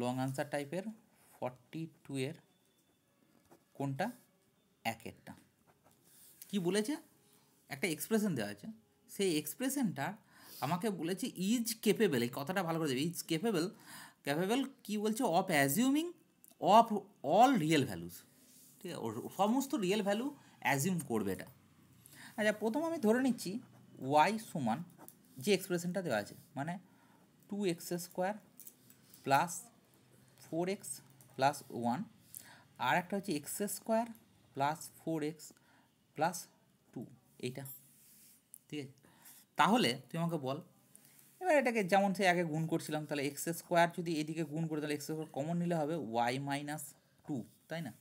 long answer টাইপের forty two এর কোনটা একেরটা কি বলেছে একটা এক্সপ্রেশন দেওয়া আছে সেই এক্সপ্রেশনটা আমাকে বলেছে ইজ কেপেবেল এই কথাটা ভালো করে দেবে ইজ কেপেবেল ক্যাপেবেল কী বলছে of assuming of all real values ঠিক আছে সমস্ত রিয়েল ভ্যালু অ্যাজিউম করবে এটা আচ্ছা প্রথম আমি ধরে নিচ্ছি ওয়াই সমান যে এক্সপ্রেশনটা দেওয়া আছে মানে two X square plus four X plus one আর একটা হচ্ছে X square plus four X plus two এইটা ঠিক আছে তাহলে তুই আমাকে বল এবার এটাকে যেমন সে আগে গুণ করছিলাম তাহলে এক্স স্কোয়ার যদি এদিকে গুণ করে তাহলে এক্স স্কোয়ার কমন নিলে হবে ওয়াই মাইনাস টু তাই না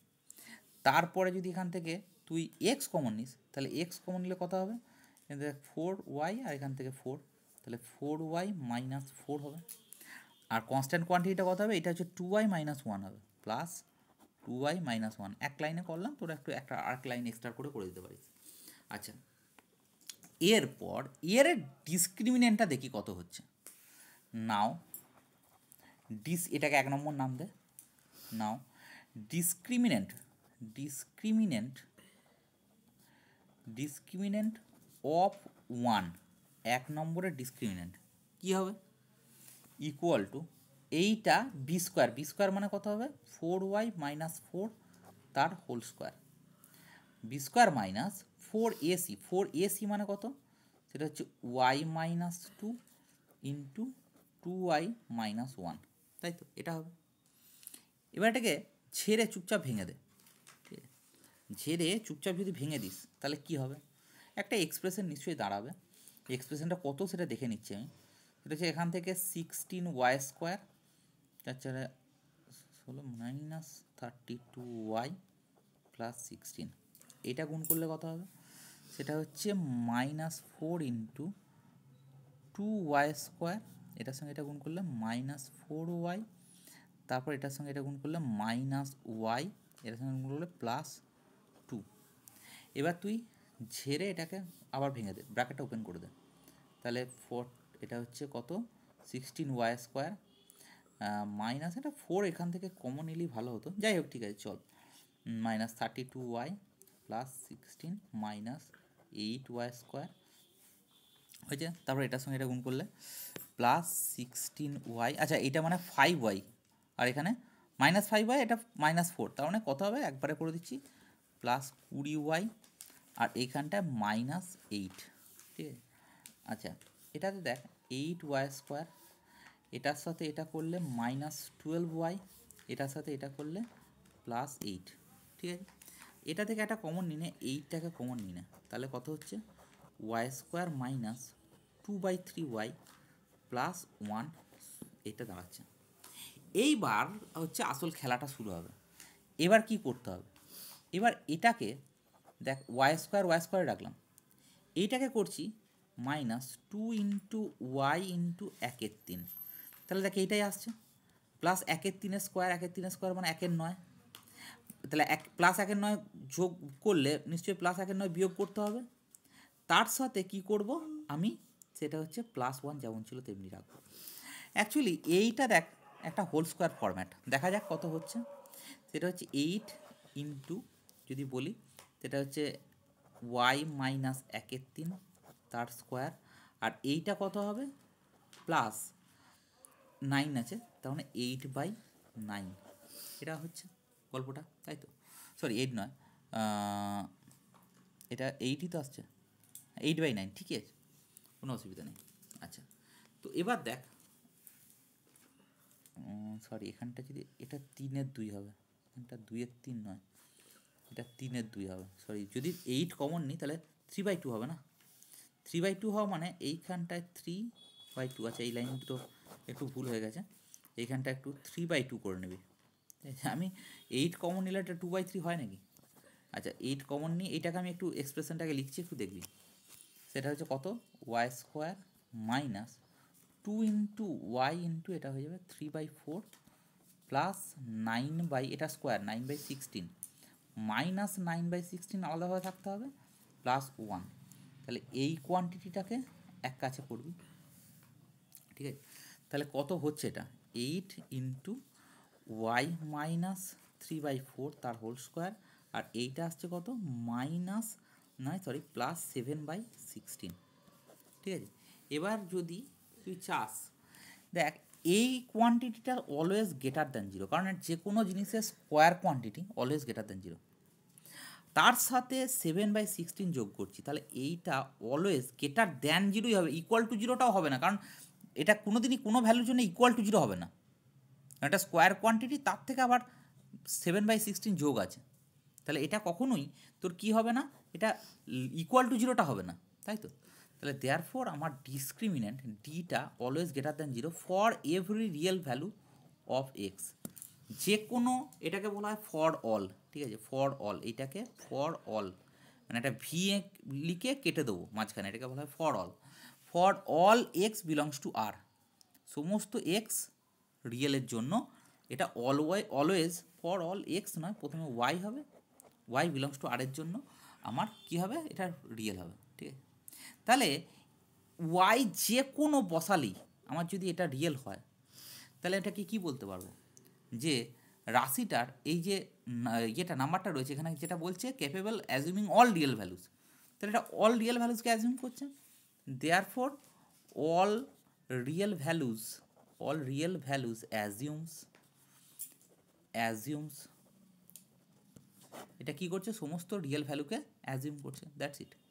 তারপরে যদি এখান থেকে তুই এক্স কমন নিস তাহলে এক্স কমন নিলে কথা হবে ফোর ওয়াই আর এখান থেকে ফোর তাহলে ফোর ওয়াই মাইনাস ফোর হবে আর কনস্ট্যান্ট কোয়ান্টিটিটা কত হবে এটা হচ্ছে টু ওয়াই মাইনাস ওয়ান হবে plus two Y minus one এক লাইনে করলাম তোরা একটু একটা আর্ক লাইন এক্সট্রা করে করে দিতে পারিস আচ্ছা এরপর এর ডিসক্রিমিনেন্টটা দেখি কত হচ্ছে নাও ডিস এটাকে এক নম্বর নাম দে নাও discriminant discriminant discriminant of one এক নম্বরের ডিসক্রিমিনেন্ট কী হবে ইকুয়াল টু এইটা বি স্কোয়ার বি স্কোয়ার মানে কত হবে ফোর ওয়াই মাইনাস ফোর তার whole square B square minus four AC four AC মানে কত সেটা হচ্ছে Y minus two into two Y minus one তাই তো এটা হবে এবার এটাকে ছেড়ে চুপচাপ ভেঙে দে ঠিক ঝেড়ে চুপচাপ যদি ভেঙে দিস তাহলে কি হবে একটা এক্সপ্রেশন নিশ্চয়ই দাঁড়াবে এক্সপ্রেশনটা কত সেটা দেখে নিচ্ছি আমি সেটা হচ্ছে এখান থেকে সিক্সটিন ওয়াই স্কোয়ার তাছাড়া হলো ষোলো minus thirty two y plus sixteen এটা গুণ করলে কত হবে সেটা হচ্ছে minus four into two y square এটার সঙ্গে এটা গুণ করলে মাইনাস ফোর ওয়াই তারপর এটার সঙ্গে এটা গুণ করলে মাইনাস ওয়াই এটার সঙ্গে গুণ করলে প্লাস টু এবার তুই ঝেড়ে এটাকে আবার ভেঙে দে ব্র্যাকেটটা ওপেন করে দে তাহলে ফোর এটা হচ্ছে কত সিক্সটিন ওয়াই স্কোয়ার মাইনাস এটা ফোর এখান থেকে কমন এলেই ভালো হতো যাই হোক ঠিক আছে চল minus thirty two y plus sixteen minus eight y square হয়েছে তারপর এটার সঙ্গে এটা গুণ করলে প্লাস সিক্সটিন ওয়াই আচ্ছা এটা মানে ফাইভ ওয়াই আর এখানে মাইনাস ফাইভ ওয়াই এটা মাইনাস ফোর তার মানে কত হবে একবারে করে দিচ্ছি প্লাস কুড়ি ওয়াই আর এইখানটায় মাইনাস এইট ঠিক আছে আচ্ছা এটাতে দেখ এইট ওয়াই স্কোয়ার এটার সাথে এটা করলে মাইনাস টুয়েলভ ওয়াই এটার সাথে এটা করলে প্লাস এইট ঠিক আছে এটা থেকে একটা কমন নিনে এইটটাকে কমন নিনে তাহলে কত হচ্ছে y square minus two by three y plus one এটা দাঁড়াচ্ছে এইবার হচ্ছে আসল খেলাটা শুরু হবে এবার কি করতে হবে এবার এটাকে দেখ ওয়াই স্কোয়ার ওয়াই স্কোয়ারে ডাকলাম এইটাকে করছি minus two into y into একের তিন তাহলে দেখ এইটাই আসছে প্লাস একের তিনের স্কোয়ার একের তিনের স্কোয়ার মানে একের নয় তাহলে এক প্লাস একের নয় যোগ করলে নিশ্চয়ই প্লাস একের নয় বিয়োগ করতে হবে তার সাথে কি করব আমি সেটা হচ্ছে প্লাস ওয়ান যেমন ছিল তেমনি রাখবো অ্যাকচুয়ালি এইটা দেখ একটা হোল স্কোয়ার ফরম্যাট দেখা যাক কত হচ্ছে সেটা হচ্ছে এইট ইন্টু যদি বলি সেটা হচ্ছে ওয়াই মাইনাস একের তিন তার স্কোয়ার আর এইটা কত হবে প্লাস নাইন আছে তার মানে এইট বাই নাইন এটা হচ্ছে গল্পটা তাই তো সরি এইট নয় এটা এইটই তো আসছে এইট বাই নাইন ঠিকই আছে কোনো অসুবিধা নেই আচ্ছা তো এবার দেখ সরি এখানটা যদি এটা তিনের দুই হবে এখানটা দুইয়ের তিন নয় এটা তিনের দুই হবে সরি যদি এইট কমন নিই তাহলে থ্রি বাই টু হবে না থ্রি বাই টু হওয়া মানে এইখানটায় থ্রি বাই টু আচ্ছা এই লাইন দুটো একটু ভুল হয়ে গেছে এইখানটা একটু থ্রি বাই টু করে নেবে আমি এইট কমন নিলে এটা টু বাই থ্রি হয় নাকি আচ্ছা এইট কমন নিয়ে এইটাকে আমি একটু এক্সপ্রেশনটাকে লিখছি একটু দেখবি সেটা হচ্ছে কত y square minus two into y into এটা হয়ে যাবে three by four plus nine by এটা square nine by sixteen minus nine by sixteen আলাদাভাবে থাকতে হবে প্লাস ওয়ান তাহলে এই কোয়ান্টিটিটাকে এক কাছে করবি ঠিক আছে তাহলে কত হচ্ছে এটা eight into y minus three by four তার হোল স্কোয়ার আর এইটা আসছে কত মাইনাস নয় sorry plus seven by sixteen ঠিক আছে এবার যদি তুই চাস দেখ এই কোয়ান্টিটিটার অলওয়েজ গ্রেটার দ্যান জিরো কারণ যে কোনো জিনিসের square quantity always greater than zero তার সাথে সেভেন বাই সিক্সটিন যোগ করছি তাহলে এইটা অলওয়েজ গেটার দ্যান জিরোই হবে ইকুয়াল টু জিরোটাও হবে না কারণ এটা কোনো দিনই কোনো ভ্যালুর জন্য ইকুয়াল টু জিরো হবে না এটা স্কোয়ার কোয়ান্টিটি তার থেকে আবার সেভেন বাই সিক্সটিন যোগ আছে তাহলে এটা কখনোই তোর কি হবে না এটা ইকুয়াল টু জিরোটা হবে না তাই তো তাহলে দেয়ার ফর আমার ডিসক্রিমিনেন্ট ডিটা always greater than zero for every real value of x যে কোনো এটাকে বলা হয় ফর অল ঠিক আছে ফর অল এইটাকে ফর অল মানে একটা ভি লিখে কেটে দেবো মাঝখানে এটাকে বলা হয় for all for all x belongs to আর সমস্ত এক্স রিয়েলের জন্য এটা all y always for all x নয় প্রথমে ওয়াই হবে ওয়াই বিলংস টু আরের জন্য আমার কি হবে এটা রিয়েল হবে ঠিক আছে তাহলে ওয়াই যে কোনো বসালেই আমার যদি এটা রিয়েল হয় তাহলে এটাকে কি বলতে পারবো যে রাশিটার এই যে ইয়েটা নাম্বারটা রয়েছে এখানে যেটা বলছে capable assuming all real values তাহলে এটা অল রিয়েল ভ্যালুসকে অ্যাজিউম করছে therefore all real values all real values assumes assumes এটা কি করছে সমস্ত রিয়েল ভ্যালুকে অ্যাজিউম করছে দ্যাটস ইট